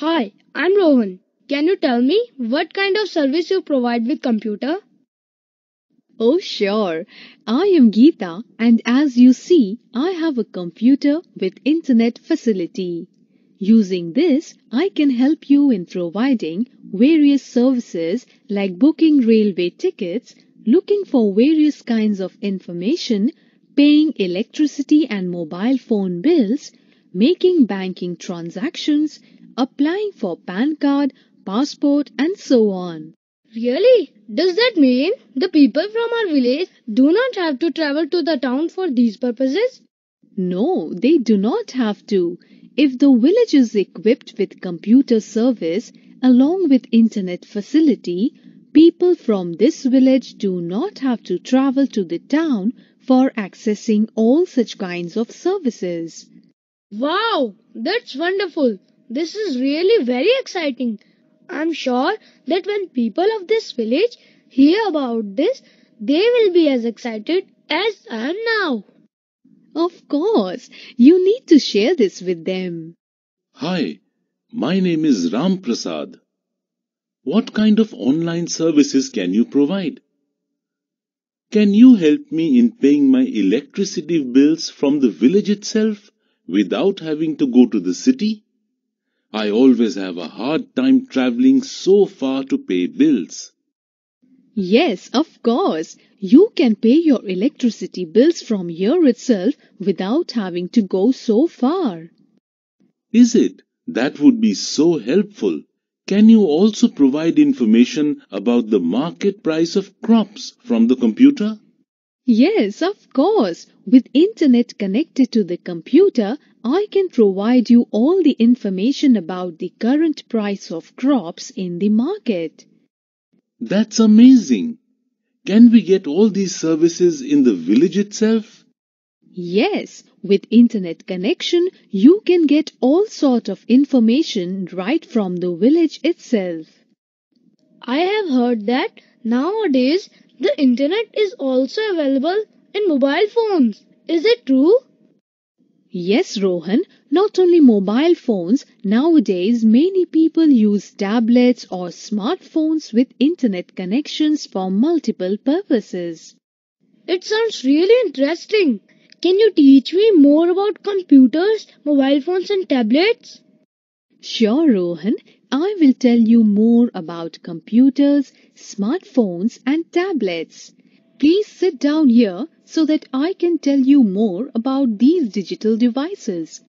Hi, I'm Rohan. Can you tell me what kind of service you provide with computer? Oh, sure. I am Geeta and as you see, I have a computer with internet facility. Using this, I can help you in providing various services like booking railway tickets, looking for various kinds of information paying electricity and mobile phone bills, making banking transactions, applying for PAN card, passport and so on. Really? Does that mean the people from our village do not have to travel to the town for these purposes? No, they do not have to. If the village is equipped with computer service along with internet facility, people from this village do not have to travel to the town for accessing all such kinds of services. Wow, that's wonderful. This is really very exciting. I'm sure that when people of this village hear about this, they will be as excited as I am now. Of course, you need to share this with them. Hi, my name is Ram Prasad. What kind of online services can you provide? Can you help me in paying my electricity bills from the village itself without having to go to the city? I always have a hard time traveling so far to pay bills. Yes, of course. You can pay your electricity bills from here itself without having to go so far. Is it? That would be so helpful. Can you also provide information about the market price of crops from the computer? Yes, of course. With internet connected to the computer, I can provide you all the information about the current price of crops in the market. That's amazing. Can we get all these services in the village itself? Yes, with internet connection, you can get all sort of information right from the village itself. I have heard that nowadays the internet is also available in mobile phones. Is it true? Yes, Rohan, not only mobile phones, nowadays many people use tablets or smartphones with internet connections for multiple purposes. It sounds really interesting. Can you teach me more about computers, mobile phones and tablets? Sure, Rohan. I will tell you more about computers, smartphones and tablets. Please sit down here so that I can tell you more about these digital devices.